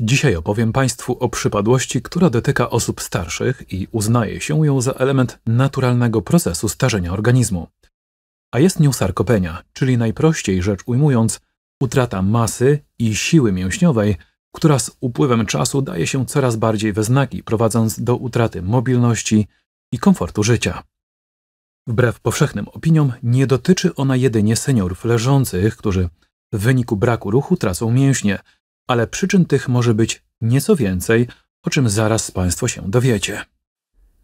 Dzisiaj opowiem Państwu o przypadłości, która dotyka osób starszych i uznaje się ją za element naturalnego procesu starzenia organizmu. A jest nią sarkopenia, czyli najprościej rzecz ujmując, utrata masy i siły mięśniowej, która z upływem czasu daje się coraz bardziej we znaki, prowadząc do utraty mobilności i komfortu życia. Wbrew powszechnym opiniom, nie dotyczy ona jedynie seniorów leżących, którzy w wyniku braku ruchu tracą mięśnie – ale przyczyn tych może być nieco więcej, o czym zaraz Państwo się dowiecie.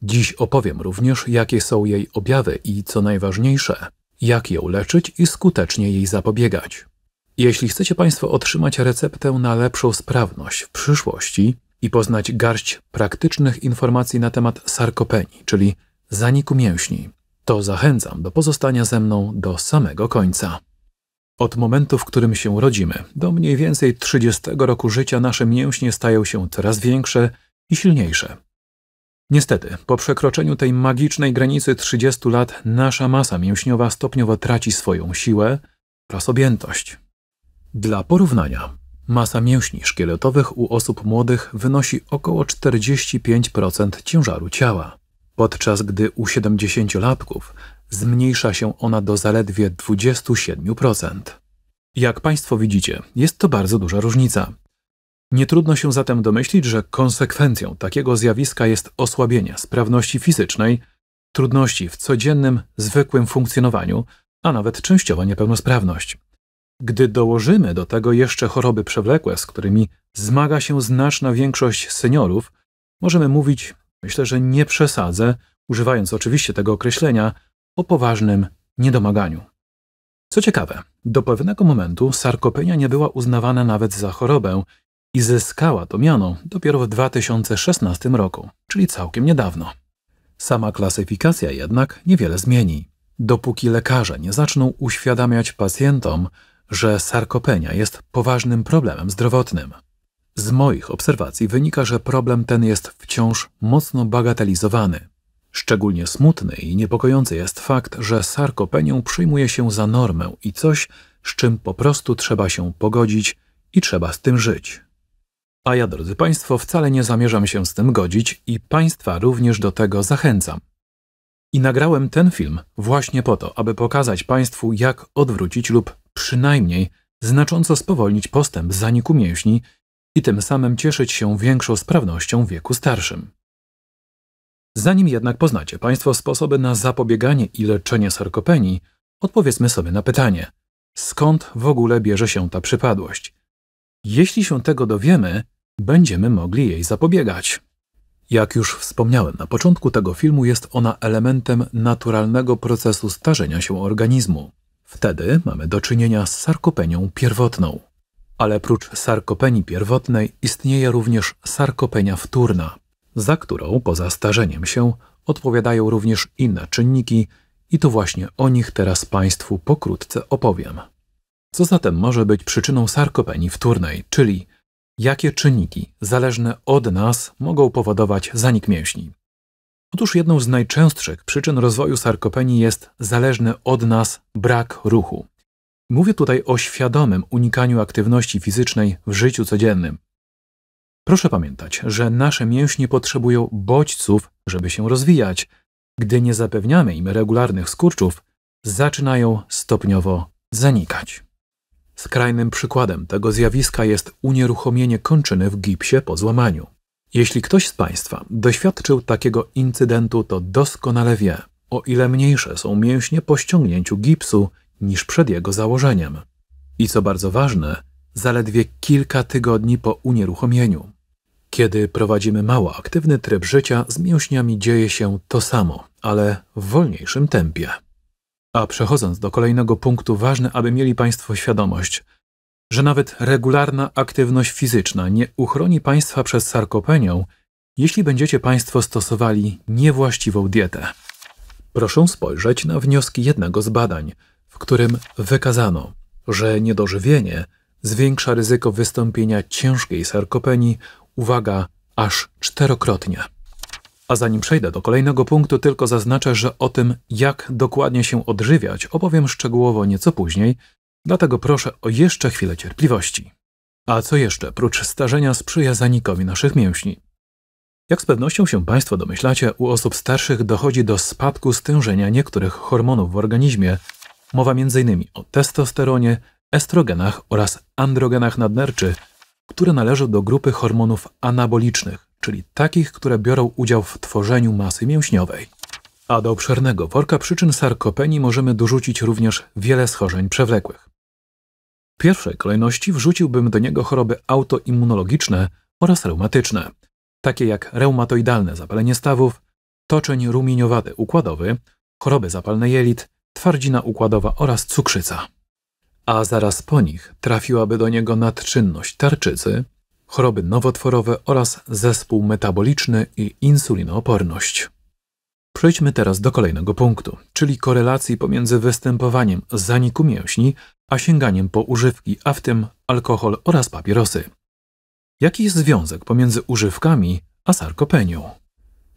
Dziś opowiem również, jakie są jej objawy i co najważniejsze, jak ją leczyć i skutecznie jej zapobiegać. Jeśli chcecie Państwo otrzymać receptę na lepszą sprawność w przyszłości i poznać garść praktycznych informacji na temat sarkopenii, czyli zaniku mięśni, to zachęcam do pozostania ze mną do samego końca. Od momentu, w którym się rodzimy, do mniej więcej 30 roku życia nasze mięśnie stają się coraz większe i silniejsze. Niestety, po przekroczeniu tej magicznej granicy 30 lat nasza masa mięśniowa stopniowo traci swoją siłę oraz objętość. Dla porównania, masa mięśni szkieletowych u osób młodych wynosi około 45% ciężaru ciała, podczas gdy u 70-latków zmniejsza się ona do zaledwie 27%. Jak Państwo widzicie, jest to bardzo duża różnica. Nie trudno się zatem domyślić, że konsekwencją takiego zjawiska jest osłabienie sprawności fizycznej, trudności w codziennym, zwykłym funkcjonowaniu, a nawet częściowa niepełnosprawność. Gdy dołożymy do tego jeszcze choroby przewlekłe, z którymi zmaga się znaczna większość seniorów, możemy mówić, myślę, że nie przesadzę, używając oczywiście tego określenia, o poważnym niedomaganiu. Co ciekawe, do pewnego momentu sarkopenia nie była uznawana nawet za chorobę i zyskała to miano dopiero w 2016 roku, czyli całkiem niedawno. Sama klasyfikacja jednak niewiele zmieni, dopóki lekarze nie zaczną uświadamiać pacjentom, że sarkopenia jest poważnym problemem zdrowotnym. Z moich obserwacji wynika, że problem ten jest wciąż mocno bagatelizowany. Szczególnie smutny i niepokojący jest fakt, że sarkopenią przyjmuje się za normę i coś, z czym po prostu trzeba się pogodzić i trzeba z tym żyć. A ja, drodzy Państwo, wcale nie zamierzam się z tym godzić i Państwa również do tego zachęcam. I nagrałem ten film właśnie po to, aby pokazać Państwu, jak odwrócić lub przynajmniej znacząco spowolnić postęp zaniku mięśni i tym samym cieszyć się większą sprawnością w wieku starszym. Zanim jednak poznacie Państwo sposoby na zapobieganie i leczenie sarkopenii, odpowiedzmy sobie na pytanie, skąd w ogóle bierze się ta przypadłość? Jeśli się tego dowiemy, będziemy mogli jej zapobiegać. Jak już wspomniałem na początku tego filmu, jest ona elementem naturalnego procesu starzenia się organizmu. Wtedy mamy do czynienia z sarkopenią pierwotną. Ale prócz sarkopenii pierwotnej istnieje również sarkopenia wtórna za którą poza starzeniem się odpowiadają również inne czynniki i to właśnie o nich teraz Państwu pokrótce opowiem. Co zatem może być przyczyną sarkopenii wtórnej, czyli jakie czynniki zależne od nas mogą powodować zanik mięśni? Otóż jedną z najczęstszych przyczyn rozwoju sarkopenii jest zależny od nas brak ruchu. Mówię tutaj o świadomym unikaniu aktywności fizycznej w życiu codziennym, Proszę pamiętać, że nasze mięśnie potrzebują bodźców, żeby się rozwijać. Gdy nie zapewniamy im regularnych skurczów, zaczynają stopniowo zanikać. Skrajnym przykładem tego zjawiska jest unieruchomienie kończyny w gipsie po złamaniu. Jeśli ktoś z Państwa doświadczył takiego incydentu, to doskonale wie, o ile mniejsze są mięśnie po ściągnięciu gipsu niż przed jego założeniem. I co bardzo ważne, zaledwie kilka tygodni po unieruchomieniu. Kiedy prowadzimy mało aktywny tryb życia, z mięśniami dzieje się to samo, ale w wolniejszym tempie. A przechodząc do kolejnego punktu, ważne, aby mieli Państwo świadomość, że nawet regularna aktywność fizyczna nie uchroni Państwa przed sarkopenią, jeśli będziecie Państwo stosowali niewłaściwą dietę. Proszę spojrzeć na wnioski jednego z badań, w którym wykazano, że niedożywienie – zwiększa ryzyko wystąpienia ciężkiej sarkopenii, uwaga, aż czterokrotnie. A zanim przejdę do kolejnego punktu, tylko zaznaczę, że o tym, jak dokładnie się odżywiać, opowiem szczegółowo nieco później, dlatego proszę o jeszcze chwilę cierpliwości. A co jeszcze, prócz starzenia sprzyja zanikowi naszych mięśni? Jak z pewnością się Państwo domyślacie, u osób starszych dochodzi do spadku stężenia niektórych hormonów w organizmie. Mowa m.in. o testosteronie, estrogenach oraz androgenach nadnerczy, które należą do grupy hormonów anabolicznych, czyli takich, które biorą udział w tworzeniu masy mięśniowej. A do obszernego worka przyczyn sarkopenii możemy dorzucić również wiele schorzeń przewlekłych. W pierwszej kolejności wrzuciłbym do niego choroby autoimmunologiczne oraz reumatyczne, takie jak reumatoidalne zapalenie stawów, toczeń rumieniowaty układowy, choroby zapalne jelit, twardzina układowa oraz cukrzyca a zaraz po nich trafiłaby do niego nadczynność tarczycy, choroby nowotworowe oraz zespół metaboliczny i insulinooporność. Przejdźmy teraz do kolejnego punktu, czyli korelacji pomiędzy występowaniem zaniku mięśni a sięganiem po używki, a w tym alkohol oraz papierosy. Jaki jest związek pomiędzy używkami a sarkopenią?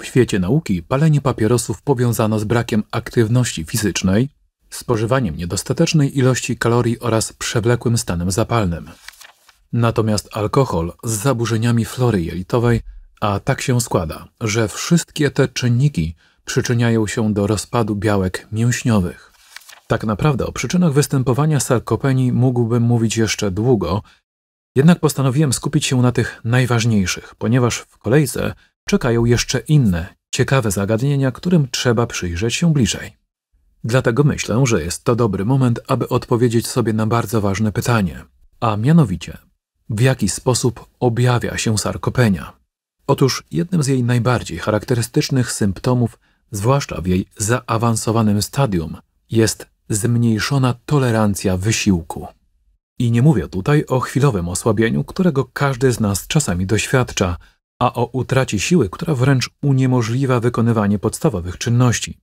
W świecie nauki palenie papierosów powiązano z brakiem aktywności fizycznej, spożywaniem niedostatecznej ilości kalorii oraz przewlekłym stanem zapalnym. Natomiast alkohol z zaburzeniami flory jelitowej, a tak się składa, że wszystkie te czynniki przyczyniają się do rozpadu białek mięśniowych. Tak naprawdę o przyczynach występowania sarkopenii mógłbym mówić jeszcze długo, jednak postanowiłem skupić się na tych najważniejszych, ponieważ w kolejce czekają jeszcze inne, ciekawe zagadnienia, którym trzeba przyjrzeć się bliżej. Dlatego myślę, że jest to dobry moment, aby odpowiedzieć sobie na bardzo ważne pytanie, a mianowicie, w jaki sposób objawia się sarkopenia? Otóż jednym z jej najbardziej charakterystycznych symptomów, zwłaszcza w jej zaawansowanym stadium, jest zmniejszona tolerancja wysiłku. I nie mówię tutaj o chwilowym osłabieniu, którego każdy z nas czasami doświadcza, a o utracie siły, która wręcz uniemożliwia wykonywanie podstawowych czynności.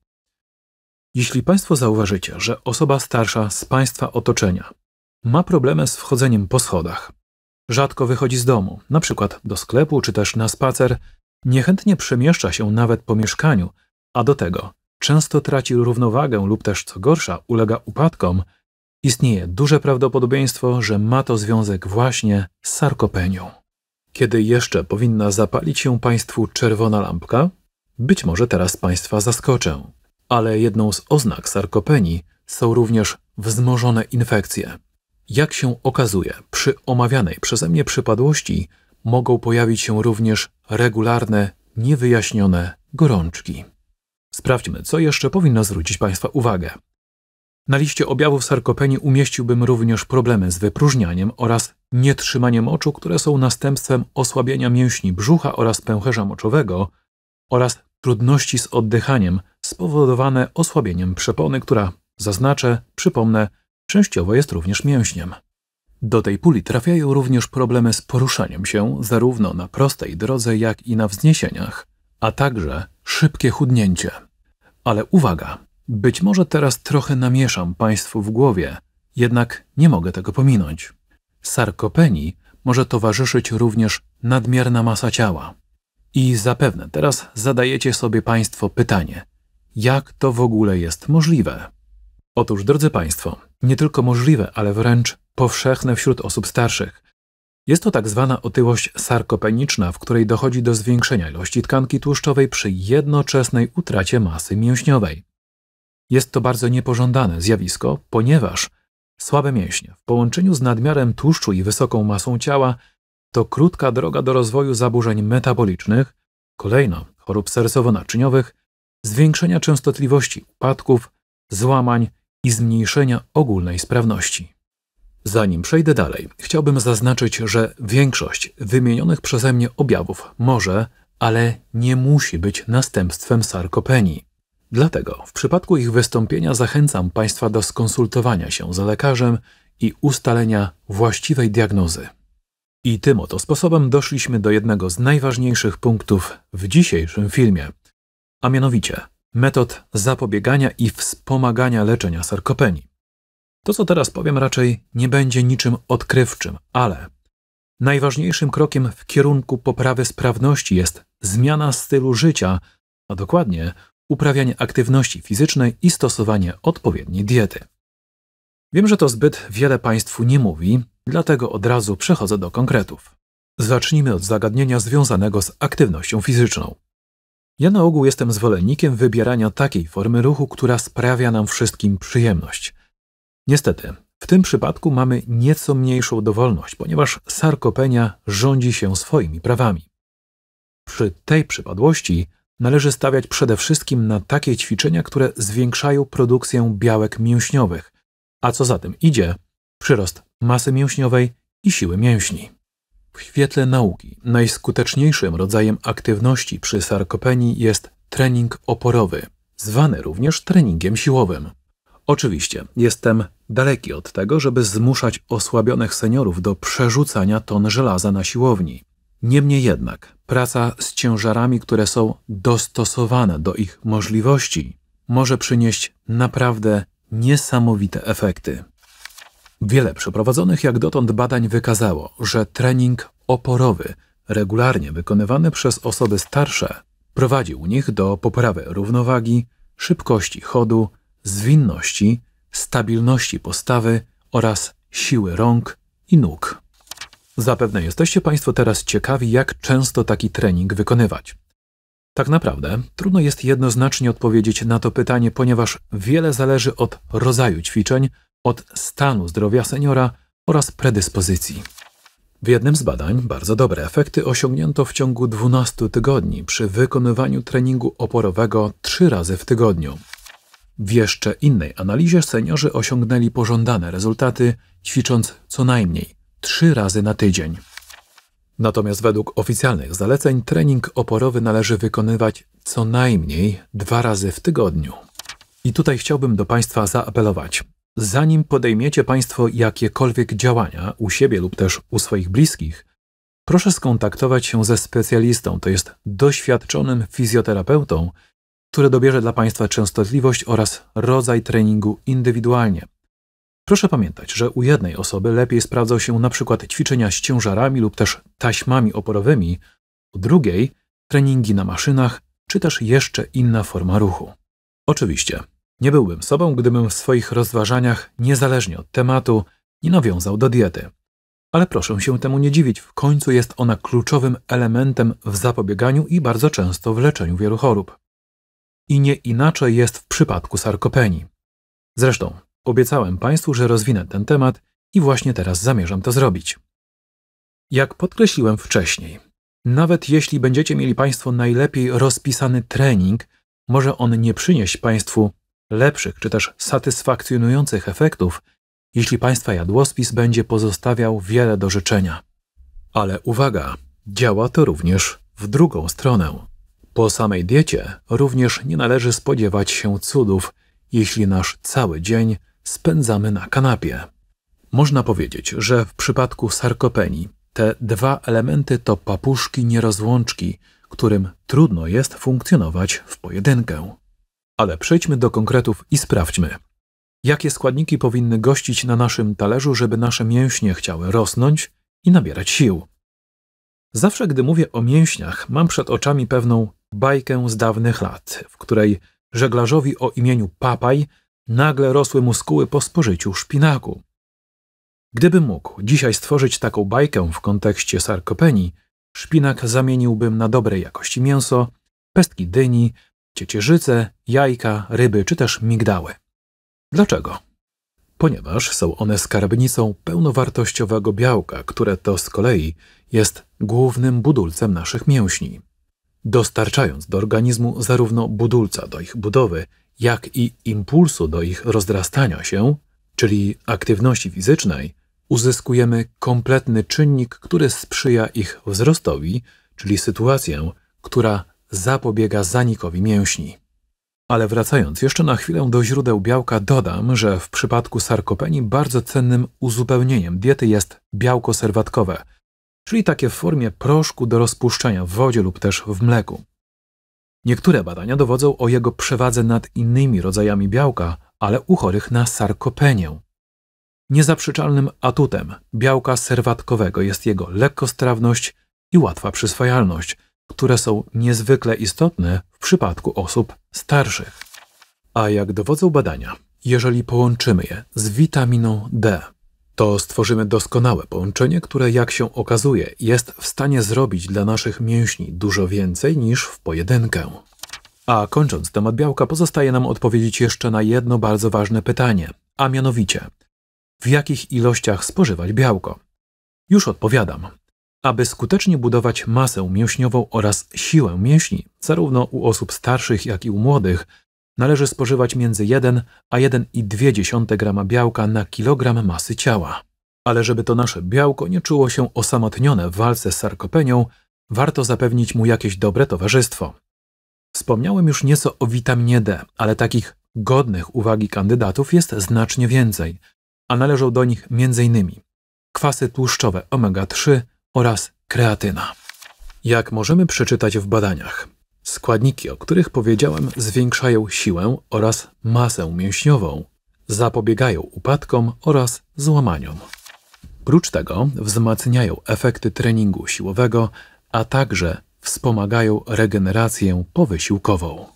Jeśli Państwo zauważycie, że osoba starsza z Państwa otoczenia ma problemy z wchodzeniem po schodach, rzadko wychodzi z domu, na przykład do sklepu czy też na spacer, niechętnie przemieszcza się nawet po mieszkaniu, a do tego często traci równowagę lub też co gorsza ulega upadkom, istnieje duże prawdopodobieństwo, że ma to związek właśnie z sarkopenią. Kiedy jeszcze powinna zapalić się Państwu czerwona lampka? Być może teraz Państwa zaskoczę ale jedną z oznak sarkopenii są również wzmożone infekcje. Jak się okazuje, przy omawianej przeze mnie przypadłości mogą pojawić się również regularne, niewyjaśnione gorączki. Sprawdźmy, co jeszcze powinno zwrócić Państwa uwagę. Na liście objawów sarkopenii umieściłbym również problemy z wypróżnianiem oraz nietrzymaniem oczu, które są następstwem osłabienia mięśni brzucha oraz pęcherza moczowego oraz trudności z oddychaniem spowodowane osłabieniem przepony, która, zaznaczę, przypomnę, częściowo jest również mięśniem. Do tej puli trafiają również problemy z poruszaniem się zarówno na prostej drodze, jak i na wzniesieniach, a także szybkie chudnięcie. Ale uwaga, być może teraz trochę namieszam Państwu w głowie, jednak nie mogę tego pominąć. Sarkopenii może towarzyszyć również nadmierna masa ciała. I zapewne teraz zadajecie sobie Państwo pytanie, jak to w ogóle jest możliwe? Otóż, drodzy Państwo, nie tylko możliwe, ale wręcz powszechne wśród osób starszych. Jest to tak zwana otyłość sarkopeniczna, w której dochodzi do zwiększenia ilości tkanki tłuszczowej przy jednoczesnej utracie masy mięśniowej. Jest to bardzo niepożądane zjawisko, ponieważ słabe mięśnie w połączeniu z nadmiarem tłuszczu i wysoką masą ciała to krótka droga do rozwoju zaburzeń metabolicznych, kolejno chorób sercowo-naczyniowych, zwiększenia częstotliwości upadków, złamań i zmniejszenia ogólnej sprawności. Zanim przejdę dalej, chciałbym zaznaczyć, że większość wymienionych przeze mnie objawów może, ale nie musi być następstwem sarkopenii. Dlatego w przypadku ich wystąpienia zachęcam Państwa do skonsultowania się z lekarzem i ustalenia właściwej diagnozy. I tym oto sposobem doszliśmy do jednego z najważniejszych punktów w dzisiejszym filmie, a mianowicie metod zapobiegania i wspomagania leczenia sarkopenii. To, co teraz powiem, raczej nie będzie niczym odkrywczym, ale najważniejszym krokiem w kierunku poprawy sprawności jest zmiana stylu życia, a dokładnie uprawianie aktywności fizycznej i stosowanie odpowiedniej diety. Wiem, że to zbyt wiele Państwu nie mówi, Dlatego od razu przechodzę do konkretów. Zacznijmy od zagadnienia związanego z aktywnością fizyczną. Ja na ogół jestem zwolennikiem wybierania takiej formy ruchu, która sprawia nam wszystkim przyjemność. Niestety, w tym przypadku mamy nieco mniejszą dowolność, ponieważ sarkopenia rządzi się swoimi prawami. Przy tej przypadłości należy stawiać przede wszystkim na takie ćwiczenia, które zwiększają produkcję białek mięśniowych, a co za tym idzie, przyrost masy mięśniowej i siły mięśni. W świetle nauki najskuteczniejszym rodzajem aktywności przy sarkopenii jest trening oporowy, zwany również treningiem siłowym. Oczywiście jestem daleki od tego, żeby zmuszać osłabionych seniorów do przerzucania ton żelaza na siłowni. Niemniej jednak, praca z ciężarami, które są dostosowane do ich możliwości, może przynieść naprawdę niesamowite efekty. Wiele przeprowadzonych jak dotąd badań wykazało, że trening oporowy, regularnie wykonywany przez osoby starsze, prowadził u nich do poprawy równowagi, szybkości chodu, zwinności, stabilności postawy oraz siły rąk i nóg. Zapewne jesteście Państwo teraz ciekawi, jak często taki trening wykonywać. Tak naprawdę trudno jest jednoznacznie odpowiedzieć na to pytanie, ponieważ wiele zależy od rodzaju ćwiczeń od stanu zdrowia seniora oraz predyspozycji. W jednym z badań bardzo dobre efekty osiągnięto w ciągu 12 tygodni przy wykonywaniu treningu oporowego 3 razy w tygodniu. W jeszcze innej analizie seniorzy osiągnęli pożądane rezultaty, ćwicząc co najmniej 3 razy na tydzień. Natomiast według oficjalnych zaleceń trening oporowy należy wykonywać co najmniej dwa razy w tygodniu. I tutaj chciałbym do Państwa zaapelować zanim podejmiecie Państwo jakiekolwiek działania u siebie lub też u swoich bliskich, proszę skontaktować się ze specjalistą, to jest doświadczonym fizjoterapeutą, który dobierze dla Państwa częstotliwość oraz rodzaj treningu indywidualnie. Proszę pamiętać, że u jednej osoby lepiej sprawdzą się np. ćwiczenia z ciężarami lub też taśmami oporowymi, u drugiej treningi na maszynach czy też jeszcze inna forma ruchu. Oczywiście, nie byłbym sobą, gdybym w swoich rozważaniach, niezależnie od tematu, nie nawiązał do diety. Ale proszę się temu nie dziwić, w końcu jest ona kluczowym elementem w zapobieganiu i bardzo często w leczeniu wielu chorób. I nie inaczej jest w przypadku sarkopenii. Zresztą, obiecałem Państwu, że rozwinę ten temat i właśnie teraz zamierzam to zrobić. Jak podkreśliłem wcześniej, nawet jeśli będziecie mieli Państwo najlepiej rozpisany trening, może on nie przynieść Państwu lepszych czy też satysfakcjonujących efektów, jeśli Państwa jadłospis będzie pozostawiał wiele do życzenia. Ale uwaga, działa to również w drugą stronę. Po samej diecie również nie należy spodziewać się cudów, jeśli nasz cały dzień spędzamy na kanapie. Można powiedzieć, że w przypadku sarkopenii te dwa elementy to papuszki nierozłączki, którym trudno jest funkcjonować w pojedynkę. Ale przejdźmy do konkretów i sprawdźmy. Jakie składniki powinny gościć na naszym talerzu, żeby nasze mięśnie chciały rosnąć i nabierać sił? Zawsze, gdy mówię o mięśniach, mam przed oczami pewną bajkę z dawnych lat, w której żeglarzowi o imieniu Papaj nagle rosły muskuły po spożyciu szpinaku. Gdybym mógł dzisiaj stworzyć taką bajkę w kontekście sarkopenii, szpinak zamieniłbym na dobrej jakości mięso, pestki dyni, ciecierzyce, jajka, ryby czy też migdały. Dlaczego? Ponieważ są one skarbnicą pełnowartościowego białka, które to z kolei jest głównym budulcem naszych mięśni, dostarczając do organizmu zarówno budulca do ich budowy, jak i impulsu do ich rozrastania się, czyli aktywności fizycznej, uzyskujemy kompletny czynnik, który sprzyja ich wzrostowi, czyli sytuację, która zapobiega zanikowi mięśni. Ale wracając jeszcze na chwilę do źródeł białka, dodam, że w przypadku sarkopenii bardzo cennym uzupełnieniem diety jest białko serwatkowe, czyli takie w formie proszku do rozpuszczenia w wodzie lub też w mleku. Niektóre badania dowodzą o jego przewadze nad innymi rodzajami białka, ale u chorych na sarkopenię. Niezaprzeczalnym atutem białka serwatkowego jest jego lekkostrawność i łatwa przyswajalność – które są niezwykle istotne w przypadku osób starszych. A jak dowodzą badania, jeżeli połączymy je z witaminą D, to stworzymy doskonałe połączenie, które, jak się okazuje, jest w stanie zrobić dla naszych mięśni dużo więcej niż w pojedynkę. A kończąc temat białka, pozostaje nam odpowiedzieć jeszcze na jedno bardzo ważne pytanie, a mianowicie, w jakich ilościach spożywać białko? Już odpowiadam. Aby skutecznie budować masę mięśniową oraz siłę mięśni, zarówno u osób starszych, jak i u młodych, należy spożywać między 1 a 1,2 g białka na kilogram masy ciała. Ale żeby to nasze białko nie czuło się osamotnione w walce z sarkopenią, warto zapewnić mu jakieś dobre towarzystwo. Wspomniałem już nieco o witaminie D, ale takich godnych uwagi kandydatów jest znacznie więcej, a należą do nich m.in. kwasy tłuszczowe omega-3, oraz kreatyna. Jak możemy przeczytać w badaniach, składniki, o których powiedziałem, zwiększają siłę oraz masę mięśniową, zapobiegają upadkom oraz złamaniom. Prócz tego wzmacniają efekty treningu siłowego, a także wspomagają regenerację powysiłkową.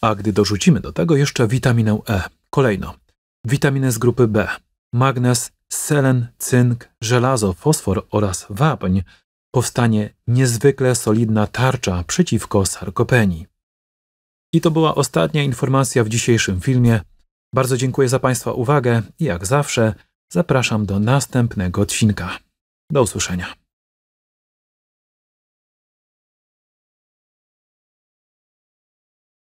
A gdy dorzucimy do tego jeszcze witaminę E, kolejno witaminę z grupy B, magnez, selen, cynk, żelazo, fosfor oraz wapń powstanie niezwykle solidna tarcza przeciwko sarkopenii. I to była ostatnia informacja w dzisiejszym filmie. Bardzo dziękuję za Państwa uwagę i jak zawsze zapraszam do następnego odcinka. Do usłyszenia.